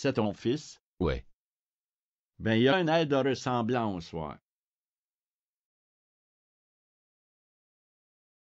C'est ton fils? Oui. Ben, il y a un air de ressemblance, ouais.